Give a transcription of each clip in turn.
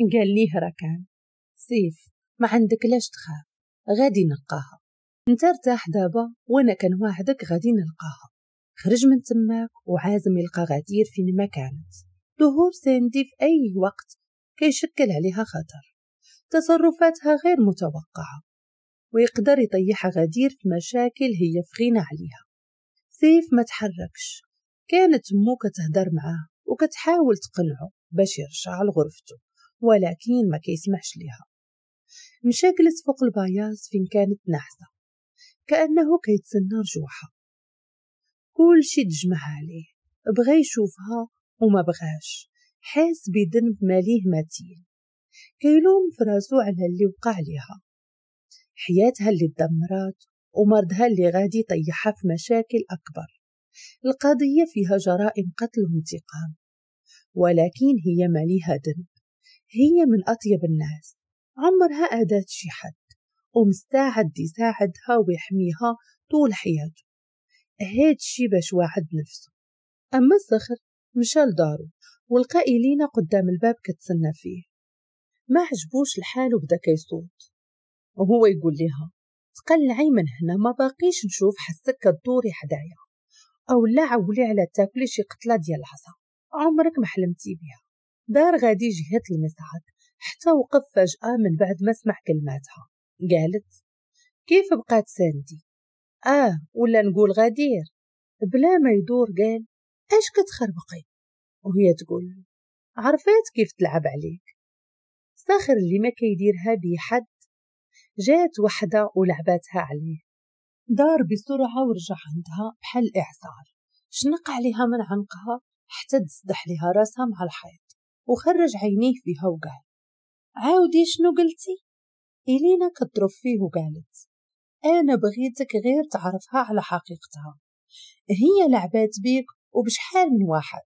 قال ليه راكان سيف ما عندك لاش تخاف غادي نلقاها انت ارتاح دابا وانا كان واحدك غادي نلقاها خرج من تماك وعازم يلقى غدير فين ما كانت ظهور ساندي في اي وقت كيشكل عليها خطر تصرفاتها غير متوقعه ويقدر يطيحها غدير في مشاكل هي في غنى عليها سيف ما تحركش كانت مو كتهدر معاه وكتحاول تقنعه باش يرجع لغرفته ولكن ما كيسمحش ليها مشى جلس فوق البياض فين كانت نحسة كأنه كيتسنى رجوعها كلشي تجمع عليه بغا يشوفها وما بغاش حاس بذنب ماليه متين كيلوم فراسو على اللي وقع ليها حياتها اللي تدمرات ومرضها اللي غادي يطيحها في مشاكل أكبر القضية فيها جرائم قتل وانتقام ولكن هي ماليها ذنب هي من أطيب الناس عمرها أدات شي حد ومستعد يساعدها ويحميها طول حياته هاد شي باش واحد نفسه أما الصخر مشى لدارو ولقى إلينا قدام الباب كتسنى فيه ما عجبوش الحال وبدا كيصوت وهو يقول لها تقلعي من هنا ما باقيش نشوف حسك كدوري حدايا او لا عولي على تاكلي شي قتله ديال العصا عمرك ما حلمتي بها دار غادي جهة المصعد حتى وقف فجأة من بعد ما سمع كلماتها قالت كيف بقات ساندي آه ولا نقول غدير بلا ما يدور قال اش كتخربقي وهي تقول عرفات كيف تلعب عليك ساخر اللي ما كيديرها حد جات وحدة ولعباتها عليه دار بسرعة ورجع عندها بحال إعصار شنق عليها من عنقها حتى تصدح لها راسها مع الحيط وخرج عينيه فيها وقال عاودي شنو قلتي إلينا كضرب فيه وقالت أنا بغيتك غير تعرفها على حقيقتها هي لعبات بيك وبشحال من واحد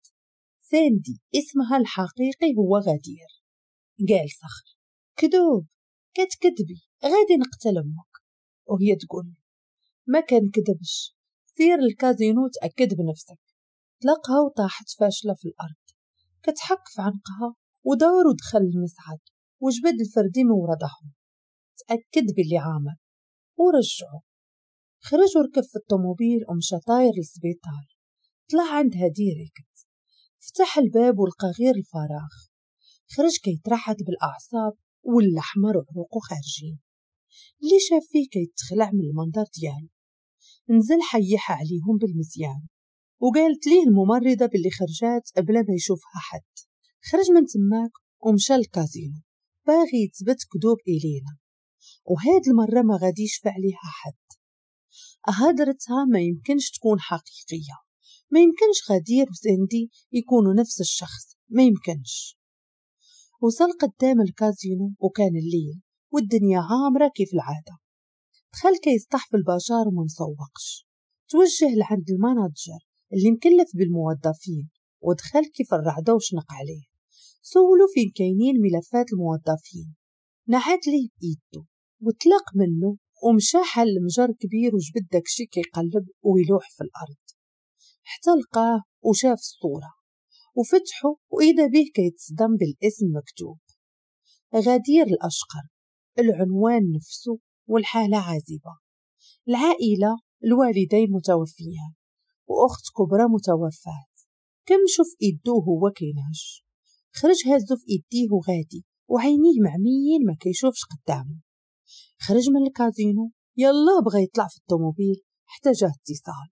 ساندي اسمها الحقيقي هو غدير قال صخر كذوب كتكذبي غادي نقتل امك وهي تقول ما كان كذبش سير الكازينو تأكد بنفسك تلقها وطاحت فاشلة في الأرض كتحك في عنقها ودار ودخل المصعد وجبد الفردي من وردهم تأكد باللي عامر ورجعو خرج وركب في الطوموبيل ومشى طاير للسبيطار طلع عندها ديريكت فتح الباب ولقى غير الفراغ خرج كيترحت بالأعصاب والأحمر وعروقو خارجين اللي شاف فيه كيتخلع من المنظر ديالو نزل حيح عليهم بالمزيان وقالت ليه الممرضة باللي خرجات بلا ما يشوفها حد خرج من تماك ومشى للكازينو باغي يثبت كذوب إلينا وهاد المرة ما غاديش فعليها حد هدرتها ما يمكنش تكون حقيقية ما يمكنش غدير وزندي يكونوا نفس الشخص ما يمكنش وصل قدام الكازينو وكان الليل والدنيا عامرة كيف العادة دخل كيصطح في البشار وما مسوقش توجه لعند المناجر اللي مكلف بالموظفين ودخل كيف الرعدة وشنق عليه سولو فين كاينين ملفات الموظفين نعاد ليه بإيدو وطلق منه ومشى حل المجر كبير وجبد داكشي كيقلب ويلوح في الأرض حتى لقاه وشاف الصورة وفتحه وإذا به كيتصدم بالاسم مكتوب غدير الأشقر العنوان نفسه والحالة عازبة العائلة الوالدين متوفيان وأخت كبرى متوفاة كم شوف إيدو هو كينعش خرج هازو في إيديه غادي وعينيه معميين ما كيشوفش قدامه خرج من الكازينو يلا بغى يطلع في الطوموبيل حتى جاه اتصال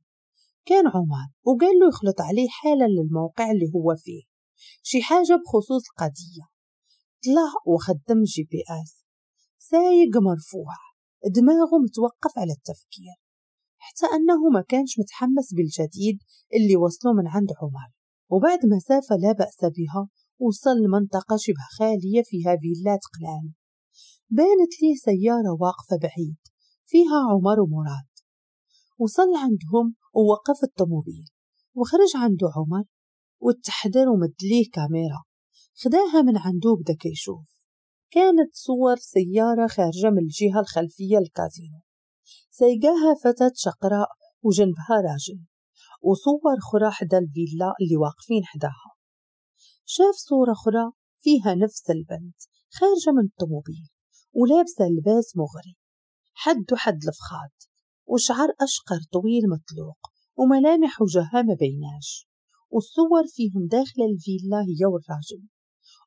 كان عمر وقال له يخلط عليه حالا للموقع اللي هو فيه شي حاجة بخصوص القضية طلع وخدم جي بي اس سايق مرفوع دماغه متوقف على التفكير حتى أنه ما كانش متحمس بالجديد اللي وصله من عند عمر وبعد مسافة لا بأس بها وصل لمنطقة شبه خالية فيها فيلات قلال بانت ليه سيارة واقفة بعيد فيها عمر ومراد وصل عندهم ووقف الطوموبيل وخرج عنده عمر واتحضر ومدليه كاميرا خداها من عنده بدك يشوف كانت صور سيارة خارجة من الجهة الخلفية الكازينو سيجاها فتاة شقراء وجنبها راجل وصور خرا حدا الفيلا اللي واقفين حداها شاف صورة خرى فيها نفس البنت خارجة من الطوموبيل ولابسة لباس مغري حد حد الفخاد وشعر أشقر طويل مطلوق وملامح وجهها ما بيناش والصور فيهم داخل الفيلا هي والراجل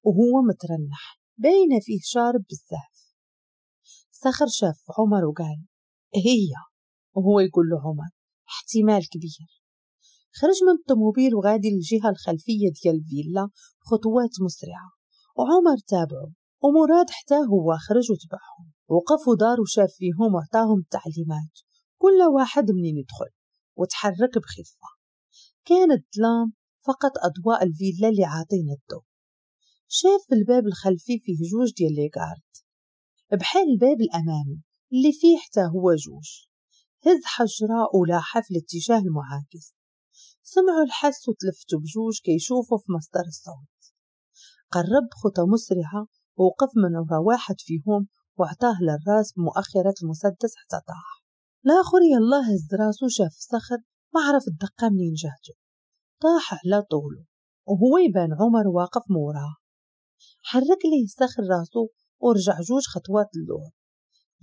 وهو مترنح باينة فيه شارب بالزهف صخر شاف عمر وقال هي وهو يقول له عمر احتمال كبير خرج من الطوموبيل وغادي للجهة الخلفية ديال الفيلا خطوات مسرعة وعمر تابعه ومراد حتى هو خرج وتبعهم وقفوا دار وشاف فيهم وعطاهم التعليمات كل واحد منين يدخل وتحرك بخفة كان الظلام فقط أضواء الفيلا اللي عاطين الضوء شاف في الباب الخلفي فيه جوج ديال ليغارد بحال الباب الأمامي اللي فيه حتى هو جوج هز حجرة حفل اتجاه المعاكس سمعوا الحس وتلفتوا بجوج كيشوفوا في مصدر الصوت قرب خطى مسرعة ووقف من ورا واحد فيهم واعطاه للراس بمؤخرة المسدس حتى طاح لاخر يالله هز راسه شاف صخر ما عرف الدقة منين جهته طاح على طوله وهو يبان عمر واقف موراه حرك ليه صخر راسه ورجع جوج خطوات اللور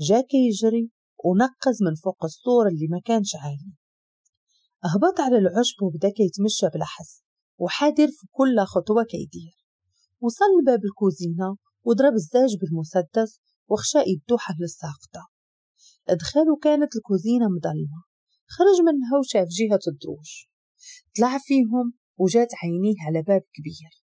جاكي يجري ونقز من فوق السور اللي ما كانش عالي هبط على العشب وبدا كيتمشى بلا حس وحادر في كل خطوة كيدير وصل لباب الكوزينة وضرب الزاج بالمسدس وخشى يدو حبل الساقطة دخلو كانت الكوزينة مظلمة خرج منها وشاف جهة الدروج طلع فيهم وجات عينيه على باب كبير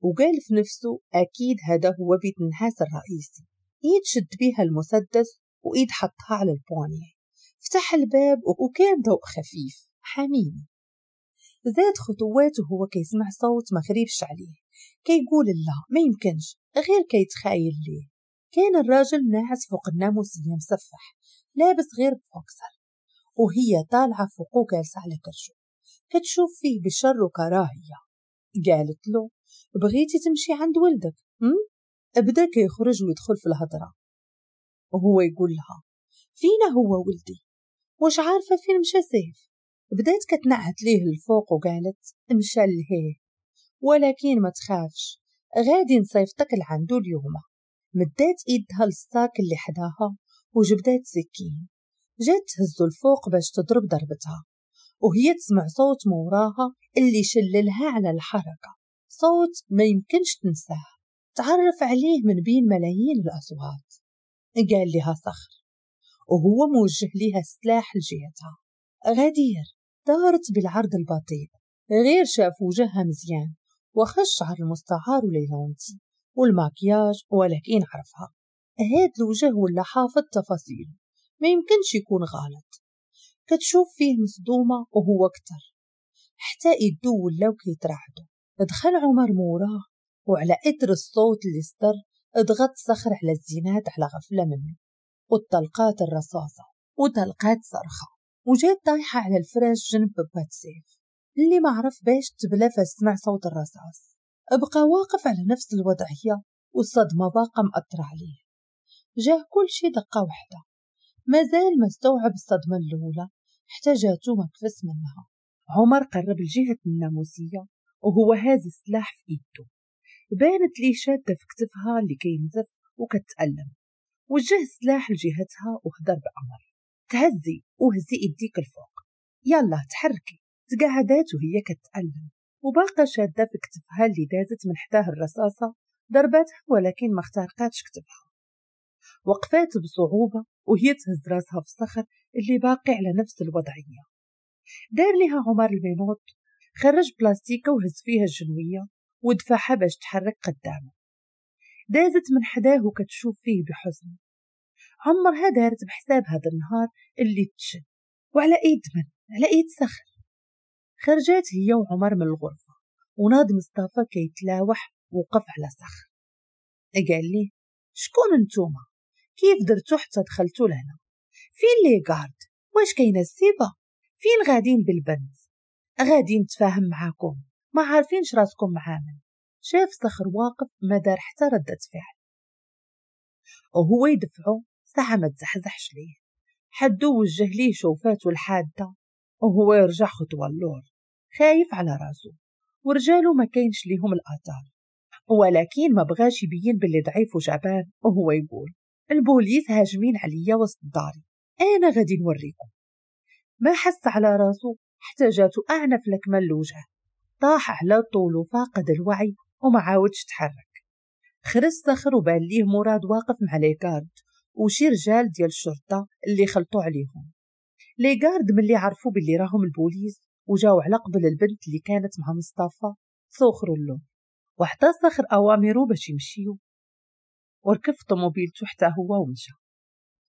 وقال في نفسه أكيد هذا هو بيت النحاس الرئيسي ايد شد بيها المسدس وايد حطها على البوانيه فتح الباب وكان ضوء خفيف حميمي زاد خطوات وهو كيسمع صوت ما غريبش عليه كيقول لا ما يمكنش غير كيتخايل ليه كان الراجل ناعس فوق الناموسية مسفح لابس غير بوكسر وهي طالعة فوقو جالسة على كرشو كتشوف فيه بشر وكراهية قالت له بغيتي تمشي عند ولدك م? بدا كيخرج ويدخل في الهضره وهو يقول لها فينا هو ولدي واش عارفه فين مشى سيف بدات كتنعت ليه الفوق وقالت مشى لهيه ولكن ما تخافش غادي نصيفطك لعندو اليوم مدات ايدها للساك اللي حداها وجبدات سكين جات تهزو الفوق باش تضرب ضربتها وهي تسمع صوت موراها اللي شللها على الحركة صوت ما يمكنش تنساه تعرف عليه من بين ملايين الأصوات قال لها صخر وهو موجه لها السلاح لجهتها غدير دارت بالعرض البطيء غير شاف وجهها مزيان وخش على المستعار وليلونتي والماكياج ولكن عرفها هاد الوجه ولا حافظ تفاصيل ما يمكنش يكون غلط كتشوف فيه مصدومة وهو كتر حتى يدو ولاو كيترعدو دخل عمر موراه وعلى إثر الصوت اللي صدر اضغط صخر على الزينات على غفلة منه وطلقات الرصاصة وطلقات صرخة وجيت طايحة على الفراش جنب ببات سيف اللي ما عرف باش تبلفت سمع صوت الرصاص ابقى واقف على نفس الوضعية والصدمة باقة مأطرة عليه جاه كل شي دقة واحدة مازال ما استوعب الصدمة الأولى حتى جاتو مكفس منها عمر قرب لجهة الناموسية وهو هاز السلاح في إيده بانت لي شادة في كتفها اللي كينزف وكتألم وجه سلاح لجهتها وهدر بأمر تهزي وهزي إيديك الفوق يلا تحركي تقعدات وهي كتألم وباقى شادة في كتفها اللي دازت من حداه الرصاصة ضربتها ولكن ما اخترقاتش كتفها وقفات بصعوبة وهي تهز راسها في الصخر اللي باقي على نفس الوضعية دار لها عمر البينوط خرج بلاستيكة وهز فيها الجنوية ودفعها باش تحرك قدامه دازت من حداه وكتشوف فيه بحزن عمرها دارت بحساب هذا النهار اللي تشد وعلى ايد من على ايد سخر خرجات هي وعمر من الغرفة وناد مصطفى كيتلاوح وقف على سخر قال لي شكون انتوما كيف درتو حتى دخلتو لهنا فين لي غارد واش كاينه السيبه فين غادين بالبنز غادي نتفاهم معاكم ما عارفينش راسكم معامل شاف صخر واقف مدار حتى ردة فعل وهو يدفعو ساعة ما تزحزحش ليه حدو وجه ليه شوفاته الحادة وهو يرجع خطوة اللور خايف على راسو ورجاله ما كاينش ليهم الآثار ولكن ما بغاش يبين باللي ضعيف وجبان وهو يقول البوليس هاجمين عليا وسط داري أنا غادي نوريكم ما حس على راسو حتى جاتو أعنف لكمل الوجه طاح على طول وفاقد الوعي وما عاودش تحرك خرج صخر وبان ليه مراد واقف مع ليكارد وشي رجال ديال الشرطة اللي خلطوا عليهم ليغارد ملي عرفوا باللي راهم البوليس وجاو على قبل البنت اللي كانت مع مصطفى صخروا له وحتى صخر أوامره باش يمشيو وركب في طوموبيلته حتى هو ومشى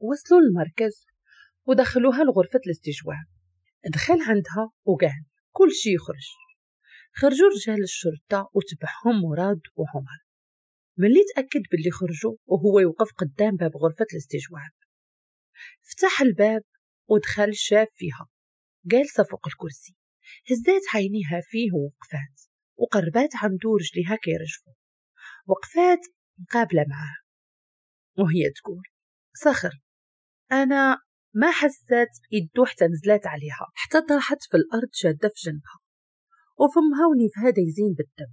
وصلوا للمركز ودخلوها لغرفة الاستجواب دخل عندها وقال كل شي يخرج خرجوا رجال الشرطة وتبعهم مراد وعمر ملي تأكد باللي خرجوا وهو يوقف قدام باب غرفة الاستجواب فتح الباب ودخل شاف فيها جالسة فوق الكرسي هزات عينيها فيه ووقفات وقربات عندو رجليها كيرجفو وقفات مقابلة معاه وهي تقول صخر أنا ما حست يدو حتى نزلات عليها حتى طاحت في الأرض شادة في جنبها وفمها هذا يزين بالدم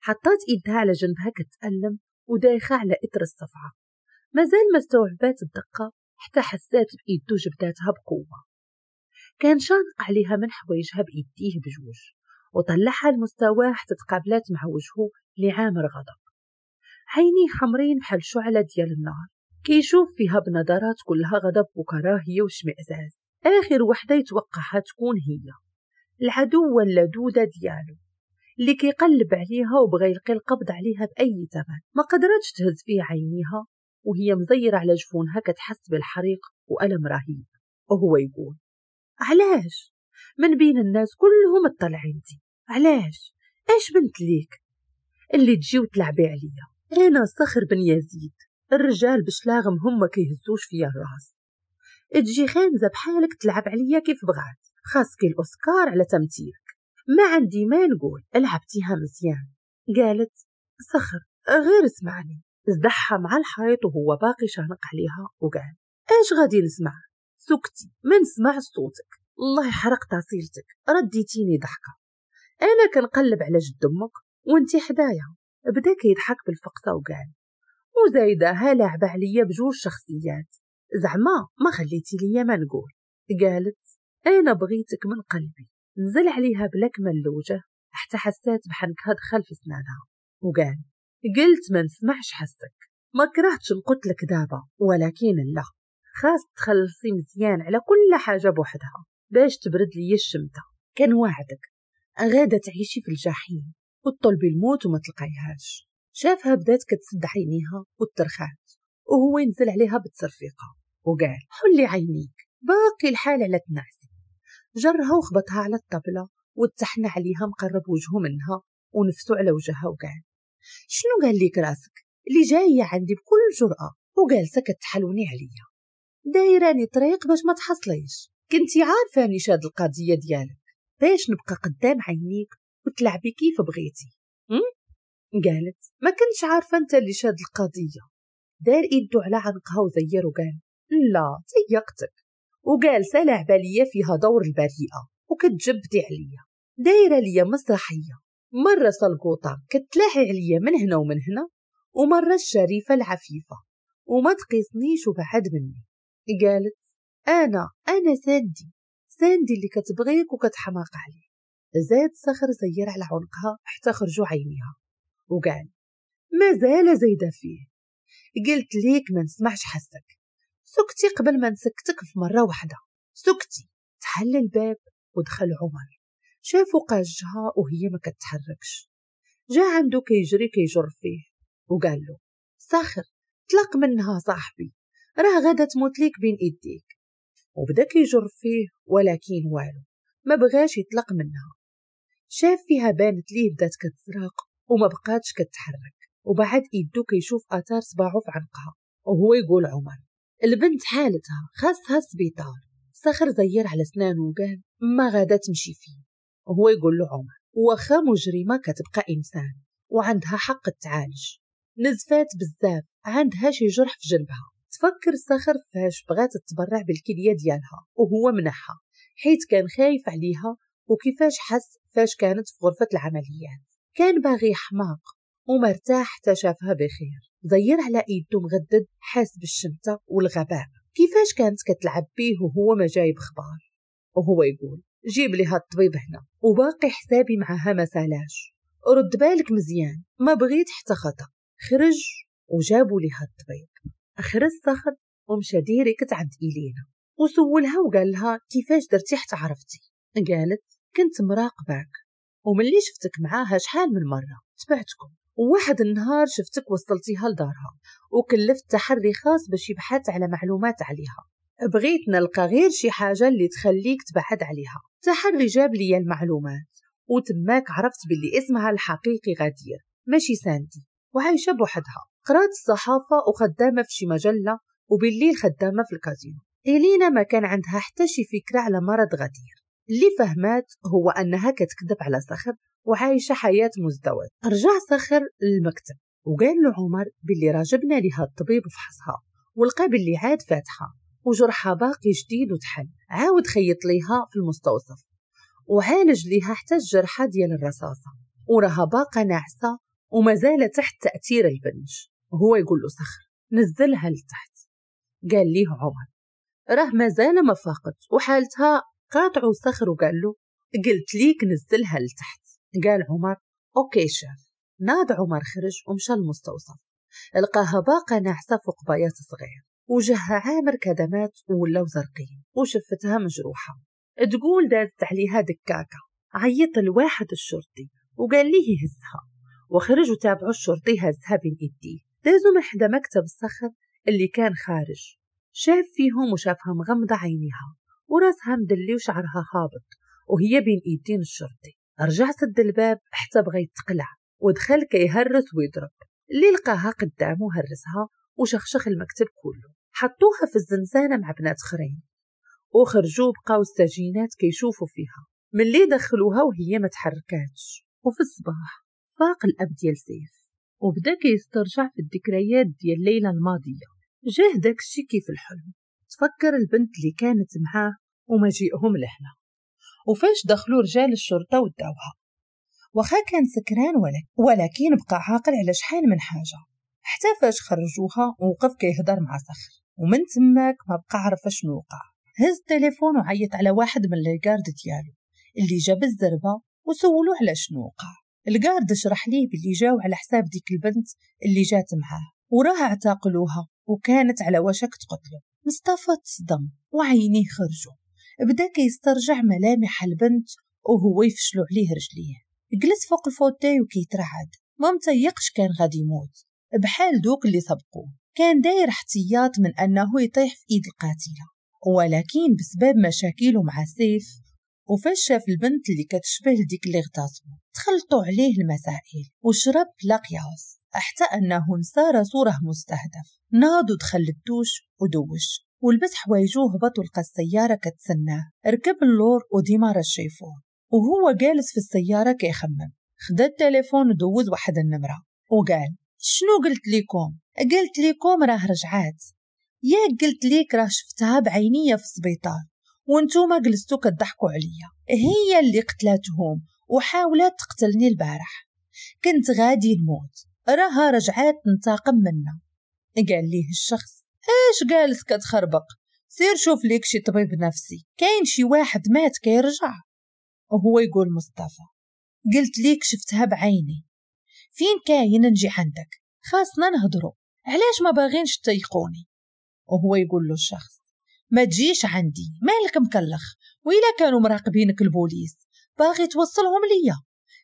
حطات إيدها على جنبها كتألم ودايخة على إثر الصفعة مازال ما استوعبات الدقة حتى حسات بإيدو جبداتها بقوة كان شانق عليها من حوايجها بإيديه بجوج وطلعها المستوى حتى تقابلات مع وجهه لعامر غضب عينيه حمرين بحال شعلة ديال النار كيشوف فيها بنظرات كلها غضب وكراهية وشمئزاز آخر وحدة يتوقعها تكون هي العدو اللدودة ديالو اللي كيقلب عليها وبغى يلقي القبض عليها بأي ثمن ما قدرتش تهز فيه عينيها وهي مزيرة على جفونها كتحس بالحريق وألم رهيب وهو يقول علاش من بين الناس كلهم اطلعين عندي علاش ايش بنت ليك اللي تجي وتلعبي عليا انا صخر بن يزيد الرجال بشلاغم هم هما كيهزوش فيا الراس تجي خانزه بحالك تلعب عليا كيف بغات خاصك الأوسكار على تمثيلك ما عندي ما نقول لعبتيها مزيان قالت صخر غير اسمعني ازدحها مع الحيط وهو باقي شانق عليها وقال اش غادي نسمع سكتي ما نسمع صوتك الله حرقت تاصيلتك رديتيني ضحكه انا كنقلب على جد امك وانتي حدايا بدا كيضحك بالفقصه وقال وزايده ها لعبه عليا بجوج شخصيات زعما ما خليتي ليا ما نقول قالت أنا بغيتك من قلبي نزل عليها كمل الوجه حتى حسات بحنكها دخل في سنانها وقال قلت ما نسمعش حسك ما كرهتش نقلت دابا ولكن لا خاص تخلصي مزيان على كل حاجة بوحدها باش تبرد لي الشمتة كان وعدك غادة تعيشي في الجحيم وتطلبي الموت وما تلقيهاش شافها بدات كتسد عينيها وترخات وهو ينزل عليها بتصرفيقة وقال حلي عينيك باقي الحالة لا تنعس جرها وخبطها على الطبلة وتحنا عليها مقرب وجهه منها ونفسه على وجهها وقال شنو قال لي راسك اللي جاية عندي بكل جرأة وجالسة كتحلوني عليا دايراني طريق باش ما تحصليش كنتي عارفاني شاد القضية ديالك باش نبقى قدام عينيك وتلعبي كيف بغيتي قالت ما كنتش عارفة انت اللي شاد القضية دار ايدو على عنقها وزير وقال لا تيقتك وجالسة ليا فيها دور البريئة وكتجبدي عليا دايرة ليا مسرحية مرة سلقوطة كتلاحي عليا من هنا ومن هنا ومرة الشريفة العفيفة وما تقيسنيش وبعد مني قالت أنا أنا ساندي ساندي اللي كتبغيك وكتحماق عليك زاد صخر زير على عنقها حتى خرجوا عينيها وقال زال زايدة فيه قلت ليك ما نسمعش حسك سكتي قبل ما نسكتك في مرة واحدة سكتي تحل الباب ودخل عمر شافو قاجها وهي ما كتحركش جا عندو كيجري كيجر فيه وقال له ساخر طلق منها صاحبي راه غادا تموت ليك بين ايديك وبدا كيجر فيه ولكن والو ما بغاش يطلق منها شاف فيها بانت ليه بدات كتزرق وما بقاتش كتحرك وبعد ايدو كيشوف اثار صباعو في عنقها وهو يقول عمر البنت حالتها خاصها السبيطار سخر زير على سنانه وقال ما غادا تمشي فيه وهو يقول له عمر وخا مجرمة كتبقى إنسان وعندها حق تعالج نزفات بزاف عندها شي جرح في جنبها تفكر سخر فاش بغات تتبرع بالكلية ديالها وهو منحها حيت كان خايف عليها وكيفاش حس فاش كانت في غرفة العمليات كان باغي حماق ومرتاح حتى شافها بخير ضير على ايدو مغدد حاس بالشمتة والغباء كيفاش كانت كتلعب بيه وهو ما جايب خبار وهو يقول جيب لي هاد الطبيب هنا وباقي حسابي معها ما سالاش رد بالك مزيان ما بغيت حتى خطا خرج وجابوا لي هاد الطبيب خرج صخر ومشى ديريكت عند إلينا وسولها وقال لها كيفاش درتي حتى عرفتي قالت كنت مراقباك وملي شفتك معاها شحال من مرة تبعتكم وواحد النهار شفتك وصلتيها لدارها وكلفت تحري خاص باش يبحث على معلومات عليها بغيت نلقى غير شي حاجة اللي تخليك تبعد عليها تحري جاب لي المعلومات وتماك عرفت باللي اسمها الحقيقي غدير ماشي ساندي وعايشة بوحدها قرات الصحافة وخدامة في شي مجلة وبالليل خدامة في الكازينو إلينا ما كان عندها حتى شي فكرة على مرض غدير اللي فهمات هو أنها كتكذب على صخر وعايشة حياة مزدوجة رجع صخر للمكتب وقال له عمر باللي راه جبنا لها الطبيب فحصها ولقى باللي عاد فاتحة وجرحها باقي جديد وتحل عاود خيط ليها في المستوصف وعالج ليها حتى الجرحى ديال الرصاصة وراها باقا ناعسة ومازال تحت تأثير البنج وهو يقول له صخر نزلها لتحت قال ليه عمر راه مازال ما فاقت وحالتها قاطع وصخر وقال له قلت ليك نزلها لتحت قال عمر أوكي شاف ناد عمر خرج ومشى المستوصف لقاها باقة ناعسة فوق بياض صغير وجهها عامر كدمات ولاو زرقين وشفتها مجروحة تقول دازت عليها دكاكة عيط الواحد الشرطي وقال ليه يهزها وخرج وتابعوا الشرطي هزها بين ايديه دازوا من حدا مكتب الصخر اللي كان خارج شاف فيهم وشافها مغمضة عينيها وراسها مدلي وشعرها هابط وهي بين ايدين الشرطي رجع سد الباب حتى بغى يتقلع ودخل كيهرس ويضرب اللي لقاها قدامه هرسها وشخشخ المكتب كله حطوها في الزنزانة مع بنات خرين وخرجوا بقاو السجينات كيشوفوا فيها ملي دخلوها وهي ما تحركاتش وفي الصباح فاق الأب ديال سيف وبدا كيسترجع في الذكريات ديال الليلة الماضية جاه داكشي كيف الحلم تفكر البنت اللي كانت معاه ومجيئهم لهنا وفاش دخلوا رجال الشرطة وداوها وخا كان سكران ولكن بقى عاقل على شحال من حاجة حتى فاش خرجوها وقف كيهضر مع صخر ومن تماك ما بقى عرف شنو وقع هز التليفون وعيط على واحد من الجارد ديالو اللي جاب الزربة وسولوه على شنو وقع الكارد شرح ليه باللي جاو على حساب ديك البنت اللي جات معاه وراها اعتقلوها وكانت على وشك تقتلو مصطفى تصدم وعينيه خرجوا بدا كيسترجع ملامح البنت وهو يفشلو عليه رجليه جلس فوق الفوتاي وكيترعد ما متيقش كان غادي يموت بحال دوك اللي سبقو كان داير احتياط من انه يطيح في ايد القاتله ولكن بسبب مشاكله مع سيف وفاش شاف البنت اللي كتشبه لديك اللي غتاتو تخلطوا عليه المسائل وشرب بلا حتى انه نسى راسو راه مستهدف ناض ودخل للدوش ودوش ولبس حوايجو هبطوا لقى السيارة كتسناه ركب اللور وديما رشيفوه وهو جالس في السيارة كيخمم خدا التليفون ودوز واحد النمرة وقال شنو قلت ليكم قلت ليكم راه رجعات يا قلت ليك راه شفتها بعينيا في السبيطار وانتوما جلستو كضحكوا عليا هي اللي قتلاتهم وحاولت تقتلني البارح كنت غادي نموت راها رجعات تنتقم منا قال ليه الشخص اش جالس كتخربق سير شوف ليك شي طبيب نفسي كاين شي واحد مات كيرجع وهو يقول مصطفى قلت ليك شفتها بعيني فين كاين نجي عندك خاصنا نهضرو علاش ما باغينش تيقوني وهو يقول له الشخص ما تجيش عندي مالك مكلخ وإلا كانوا مراقبينك البوليس باغي توصلهم ليا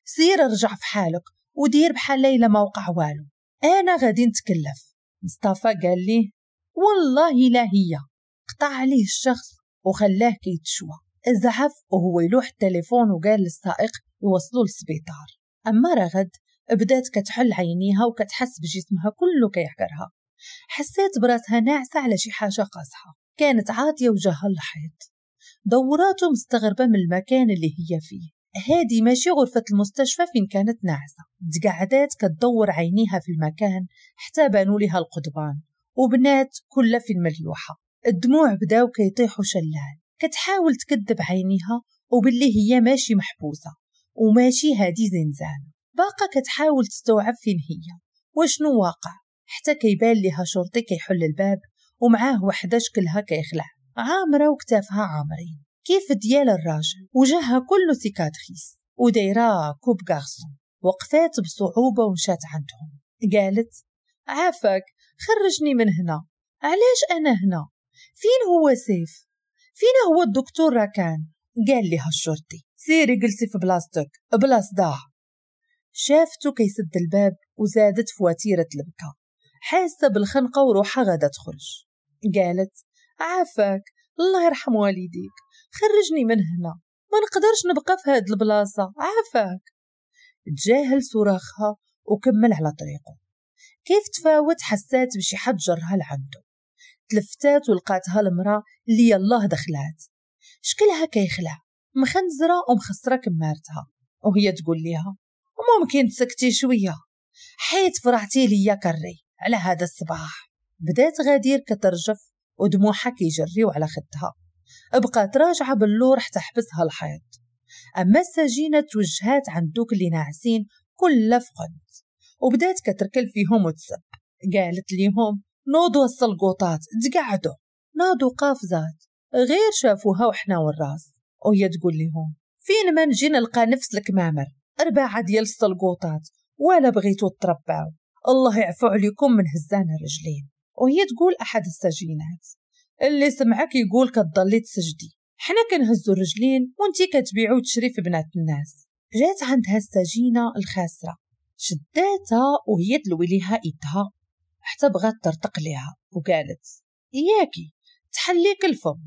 سير ارجع في حالك ودير بحال ليلى ما وقع والو انا غادي نتكلف مصطفى قال لي والله لا هي قطع عليه الشخص وخلاه كيتشوى زعف وهو يلوح التليفون وقال للسائق يوصلوا للسبيطار أما رغد بدات كتحل عينيها وكتحس بجسمها كله كيحكرها حسيت براسها ناعسة على شي حاجة قاصحة كانت عاطية وجهها الحيط دوراته مستغربة من المكان اللي هي فيه هادي ماشي غرفة المستشفى فين كانت ناعسة تقعدات كتدور عينيها في المكان حتى بانوا لها القضبان وبنات كلها في المليوحة الدموع بداو كيطيحوا شلال كتحاول تكذب عينيها وباللي هي ماشي محبوسة وماشي هادي زنزانة باقا كتحاول تستوعب فين هي وشنو واقع حتى كيبان ليها شرطي كيحل الباب ومعاه وحدة شكلها كيخلع عامرة وكتافها عامرين كيف ديال الراجل وجهها كله سيكاتريس ودايرة كوب غارسون وقفات بصعوبة ومشات عندهم قالت عافاك خرجني من هنا علاش أنا هنا فين هو سيف فين هو الدكتور راكان قال لي الشرطي سيري جلسي في بلاصتك بلا صداع شافته كيسد الباب وزادت فواتيرة البكا حاسة بالخنقة وروحها غادا تخرج قالت عافاك الله يرحم والديك خرجني من هنا ما نقدرش نبقى في هاد البلاصة عافاك تجاهل صراخها وكمل على طريقه كيف تفاوت حسات بشي حد جرها لعنده تلفتات ولقات هالمرا اللي يالله دخلات شكلها كيخلع مخنزرة ومخسرة كمارتها وهي تقول ليها وممكن تسكتي شوية حيت فرعتي ليا كري على هذا الصباح بدات غدير كترجف ودموعها كيجريو على خدها بقات راجعة باللور حتى حبسها الحيض أما السجينة توجهات عند دوك اللي ناعسين كل فقد وبدات كتركل فيهم وتسب قالت ليهم نوضوا السلقوطات تقعدوا ناضوا قافزات غير شافوها وحنا والراس وهي تقول لهم فين ما نجي نلقى نفس الكمامر أربعة ديال السلقوطات ولا بغيتوا تربعوا الله يعفو عليكم من هزان الرجلين وهي تقول أحد السجينات اللي سمعك يقول كتضلي تسجدي حنا كنهزو الرجلين وانتي كتبيعو وتشري في بنات الناس جات عندها السجينة الخاسرة شداتها وهي تلوي ليها يدها حتى بغات ترتق ليها وقالت إياكي تحليك الفم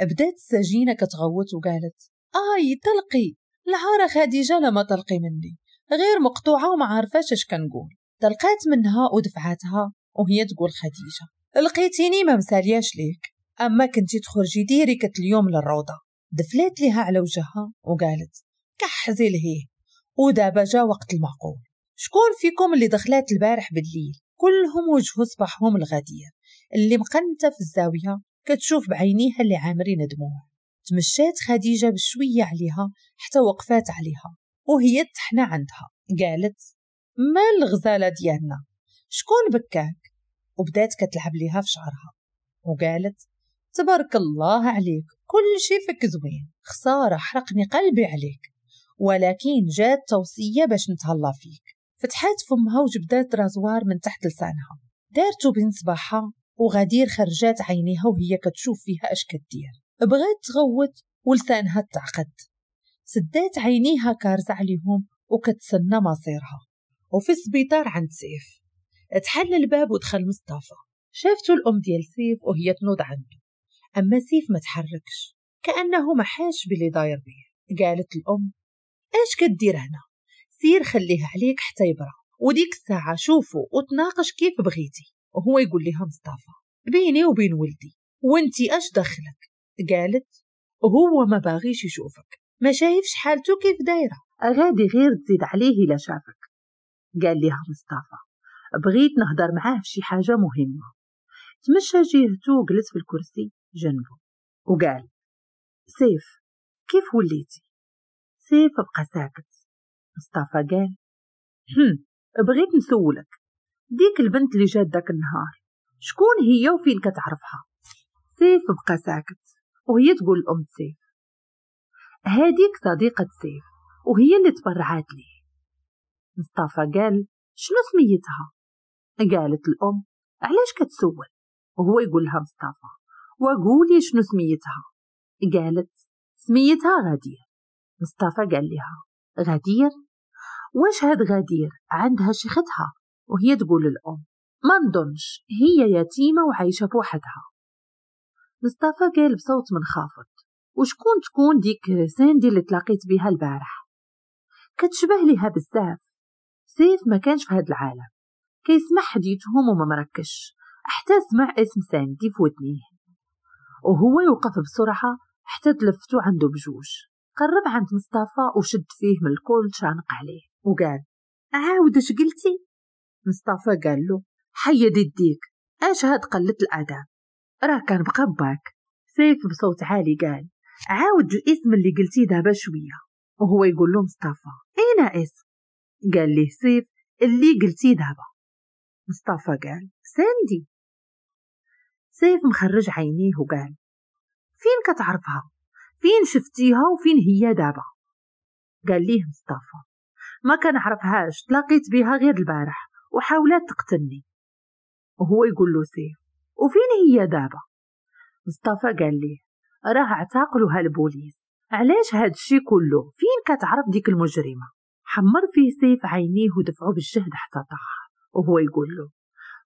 بدات السجينة كتغوت وقالت آي تلقي العارة خديجة لما تلقي مني غير مقطوعة وما عارفاش اش كنقول تلقات منها ودفعتها وهي تقول خديجة لقيتيني ما مسالياش ليك أما كنتي تخرجي ديري كت اليوم للروضة دفلات ليها على وجهها وقالت كحزي لهيه ودابا جا وقت المعقول شكون فيكم اللي دخلات البارح بالليل كلهم وجهو صباحهم الغدير اللي مقنتة في الزاوية كتشوف بعينيها اللي عامرين دموع تمشات خديجة بشوية عليها حتى وقفات عليها وهي تحنا عندها قالت ما الغزالة ديالنا شكون بكاك وبدات كتلعب ليها في شعرها وقالت تبارك الله عليك كل شي فيك زوين خسارة حرقني قلبي عليك ولكن جات توصية باش نتهلا فيك فتحات فمها وجبدات رازوار من تحت لسانها دارتو بين صباحها وغدير خرجات عينيها وهي كتشوف فيها اش كدير بغات تغوت ولسانها تعقد سدات عينيها كارزة عليهم وكتسنى مصيرها وفي السبيطار عند سيف تحل الباب ودخل مصطفى شافتو الأم ديال سيف وهي تنوض عنده أما سيف ما تحركش كأنه ما حاش باللي داير بيه قالت الأم اش كدير هنا سير خليها عليك حتى يبرى وديك الساعة شوفوا وتناقش كيف بغيتي وهو يقول لها مصطفى بيني وبين ولدي وانتي اش دخلك قالت هو ما باغيش يشوفك ما شايفش حالته كيف دايرة غادي غير تزيد عليه إلا شافك قال لها مصطفى بغيت نهضر معاه في شي حاجة مهمة تمشى جهته وجلس في الكرسي جنبه وقال سيف كيف وليتي سيف بقى ساكت مصطفى قال هم بغيت نسولك ديك البنت اللي جات داك النهار شكون هي وفين كتعرفها سيف بقى ساكت وهي تقول لأم سيف هاديك صديقة سيف وهي اللي تبرعات لي مصطفى قال شنو سميتها قالت الأم علاش كتسول وهو يقول لها مصطفى وقولي شنو سميتها قالت سميتها غدير مصطفى قال لها غدير واش هاد غدير عندها شيختها وهي تقول الأم ما نظنش هي يتيمة وعايشة بوحدها مصطفى قال بصوت منخفض وشكون تكون ديك ساندي اللي تلاقيت بها البارح كتشبه ليها بزاف سيف ما كانش في هاد العالم كيسمع حديثهم وما مركش حتى سمع اسم ساندي في ودنيه وهو يوقف بسرعة حتى تلفتو عنده بجوج قرب عند مصطفى وشد فيه من الكل شانق عليه وقال عاود اش قلتي؟ مصطفى قال له حيد يديك اش هاد قلة الأدب راه كان بقباك سيف بصوت عالي قال عاود الاسم اللي قلتي دابا شوية وهو يقول له مصطفى اين اسم قال لي سيف اللي قلتي دابا مصطفى قال ساندي سيف مخرج عينيه وقال فين كتعرفها فين شفتيها وفين هي دابا قال ليه مصطفى ما عرفهاش تلاقيت بها غير البارح وحاولت تقتلني وهو يقول له سيف وفين هي دابا مصطفى قال لي راه اعتقلوها البوليس علاش هاد الشي كله فين كتعرف ديك المجرمة حمر فيه سيف عينيه ودفعه بالجهد حتى طاح وهو يقول له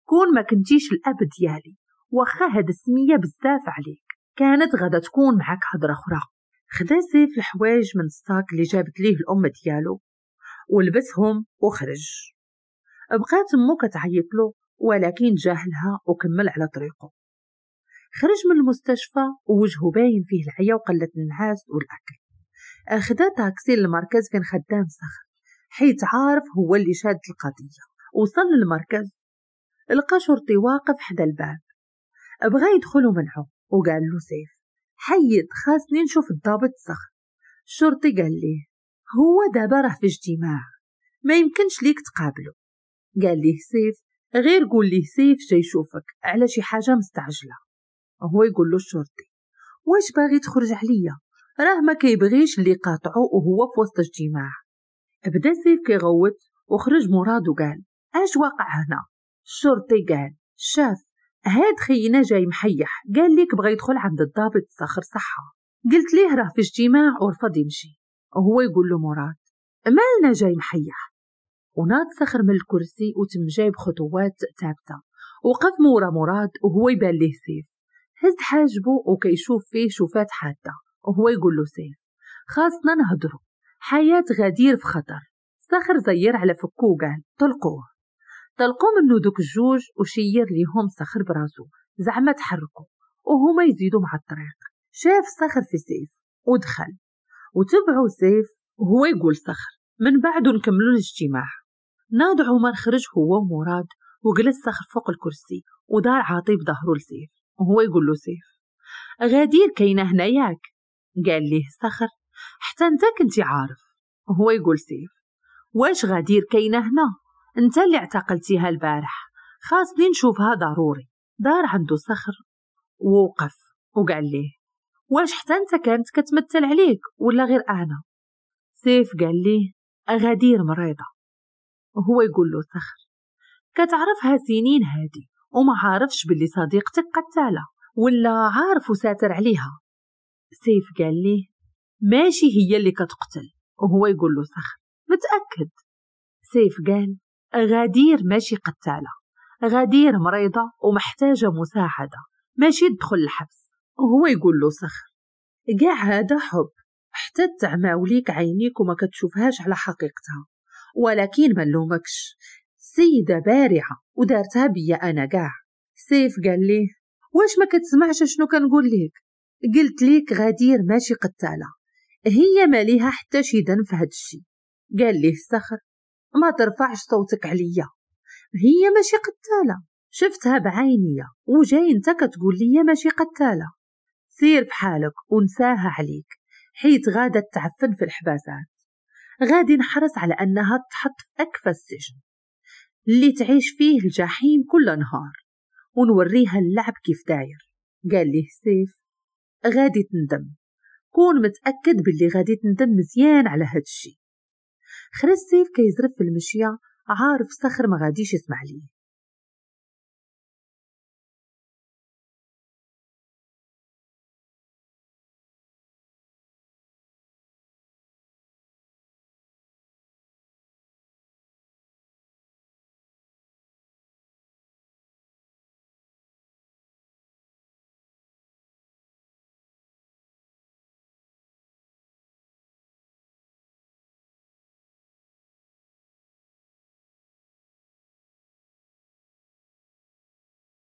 كون ما كنتيش الأب ديالي واخا هاد السمية بزاف عليك كانت غدا تكون معاك هضرة أخرى خدا سيف الحوايج من الساك اللي جابت ليه الأم ديالو ولبسهم وخرج بقات مو كتعيط له ولكن جاهلها وكمل على طريقه خرج من المستشفى ووجهه باين فيه العيا وقلة النعاس والأكل اخذ تاكسي للمركز فين خدام صخر حيت عارف هو اللي شاد القضية وصل للمركز لقى شرطي واقف حدا الباب بغا يدخل منعو وقال له سيف حيد خاصني نشوف الضابط سخر الشرطي قال ليه هو دابا راه في اجتماع ما يمكنش ليك تقابله قال ليه سيف غير قول ليه سيف جاي يشوفك على شي حاجة مستعجلة هو يقول له الشرطي واش باغي تخرج عليا راه ما كيبغيش اللي قاطعو وهو في وسط اجتماع بدا سيف كيغوت وخرج مراد وقال اش واقع هنا الشرطي قال شاف هاد خينا جاي محيح قال ليك بغى يدخل عند الضابط صخر صحة قلت ليه راه في اجتماع ورفض يمشي وهو يقول له مراد مالنا جاي محيح وناد صخر من الكرسي وتم جاي بخطوات ثابته وقف مورا مراد وهو يبان ليه سيف هز حاجبه وكيشوف فيه شوفات حاده وهو يقول له سيف خاصنا نهضرو حياة غدير في خطر صخر زير على فكو وقال طلقوه طلقوا منو دوك الجوج وشير ليهم صخر براسو زعما تحركوا وهما يزيدوا مع الطريق شاف صخر في سيف ودخل وتبعو سيف هو يقول صخر من بعده نكملوا الاجتماع ناد عمر خرج هو ومراد وجلس صخر فوق الكرسي ودار عاطي بظهره لسيف وهو يقول له سيف غدير كاينة هنا ياك قال ليه صخر حتى انت كنتي عارف وهو يقول سيف واش غدير كاينة هنا انت اللي اعتقلتيها البارح خاصني نشوفها ضروري دار عنده صخر ووقف وقال ليه واش حتى انت كانت كتمثل عليك ولا غير انا سيف قال لي غدير مريضه وهو يقول له سخر كتعرفها سنين هادي وما عارفش باللي صديقتك قتاله ولا عارف وساتر عليها سيف قال لي ماشي هي اللي كتقتل وهو يقول له سخر متاكد سيف قال غدير ماشي قتاله غدير مريضه ومحتاجه مساعده ماشي تدخل الحبس وهو يقول له صخر قاع هذا حب حتى وليك عينيك وما كتشوفهاش على حقيقتها ولكن ما نلومكش سيدة بارعة ودارتها بيا أنا قاع سيف قال لي واش ما كتسمعش شنو كنقول ليك قلت ليك غدير ماشي قتالة هي ماليها حتى شي دن في هاد الشي قال لي الصخر ما ترفعش صوتك عليا هي ماشي قتالة شفتها بعينيا وجاي انت كتقول لي ماشي قتالة سير بحالك ونساها عليك حيث غادة تعفن في الحباسات غادي نحرص على أنها تحط في أكفى السجن اللي تعيش فيه الجحيم كل نهار ونوريها اللعب كيف داير قال ليه سيف غادي تندم كون متأكد باللي غادي تندم مزيان على هاد الشي خرج سيف كيزرف في المشية عارف صخر ما غاديش يسمع ليه